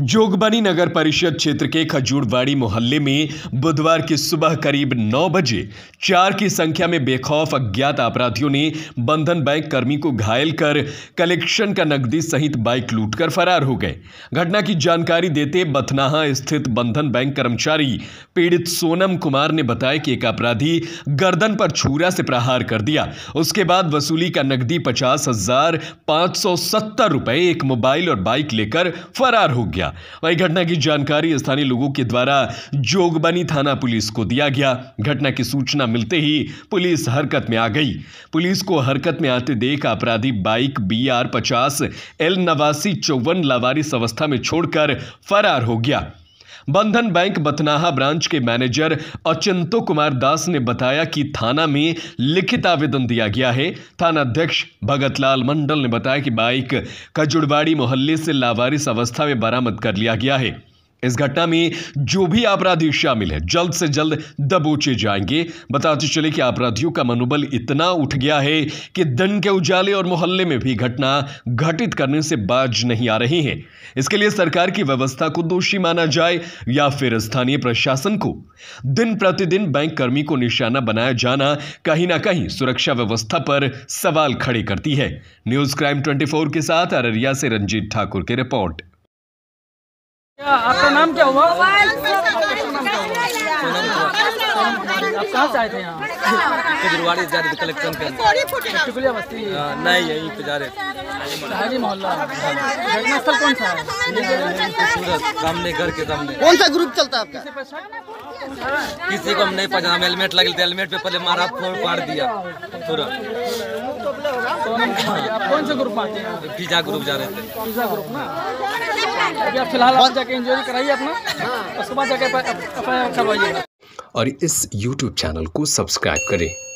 जोगबनी नगर परिषद क्षेत्र के खजूरवाड़ी मोहल्ले में बुधवार की सुबह करीब 9 बजे चार की संख्या में बेखौफ अज्ञात अपराधियों ने बंधन बैंक कर्मी को घायल कर कलेक्शन का नकदी सहित बाइक लूटकर फरार हो गए घटना की जानकारी देते बथनाहा स्थित बंधन बैंक कर्मचारी पीड़ित सोनम कुमार ने बताया कि एक अपराधी गर्दन पर छूरा से प्रहार कर दिया उसके बाद वसूली का नकदी पचास हजार रुपए एक मोबाइल और बाइक लेकर फरार हो गया गया वही घटना की जानकारी स्थानीय लोगों के द्वारा जोगबनी थाना पुलिस को दिया गया घटना की सूचना मिलते ही पुलिस हरकत में आ गई पुलिस को हरकत में आते देख अपराधी बाइक बी आर पचास एल नवासी चौवन लावारिस अवस्था में छोड़कर फरार हो गया बंधन बैंक बथनाहा ब्रांच के मैनेजर अचिंतो कुमार दास ने बताया कि थाना में लिखित आवेदन दिया गया है थाना अध्यक्ष भगत लाल मंडल ने बताया कि बाइक खजुड़वाड़ी मोहल्ले से लावारिस अवस्था में बरामद कर लिया गया है इस घटना में जो भी अपराधी शामिल है जल्द से जल्द दबोचे जाएंगे बताते चले कि अपराधियों का मनोबल इतना उठ गया है कि दिन के उजाले और मोहल्ले में भी घटना घटित करने से बाज नहीं आ रही है इसके लिए सरकार की व्यवस्था को दोषी माना जाए या फिर स्थानीय प्रशासन को दिन प्रतिदिन बैंक कर्मी को निशाना बनाया जाना कहीं ना कहीं सुरक्षा व्यवस्था पर सवाल खड़े करती है न्यूज क्राइम ट्वेंटी के साथ अररिया से रंजीत ठाकुर की रिपोर्ट आपका नाम क्या हुआ आप कहाँ से आए थे यहाँ जा रहे कलेक्शन नहीं यहीं पे जा रहे मोहल्ला कौन सा है सामने घर के सामने कौन सा ग्रुप चलता है आपका किसी को हम नहीं पहचान हेलमेट लगे थे हेलमेट पे पहले मारा फोड़ फाड़ दिया पूरा कौन ग्रुप आते हैं पिज्जा ग्रुप जा रहे थे पिज्जा ग्रुप ना अभी आप फिलहाल आप जाके इंजॉय कराइए अपना उसके बाद जाके करवाइएगा और इस YouTube चैनल को सब्सक्राइब करें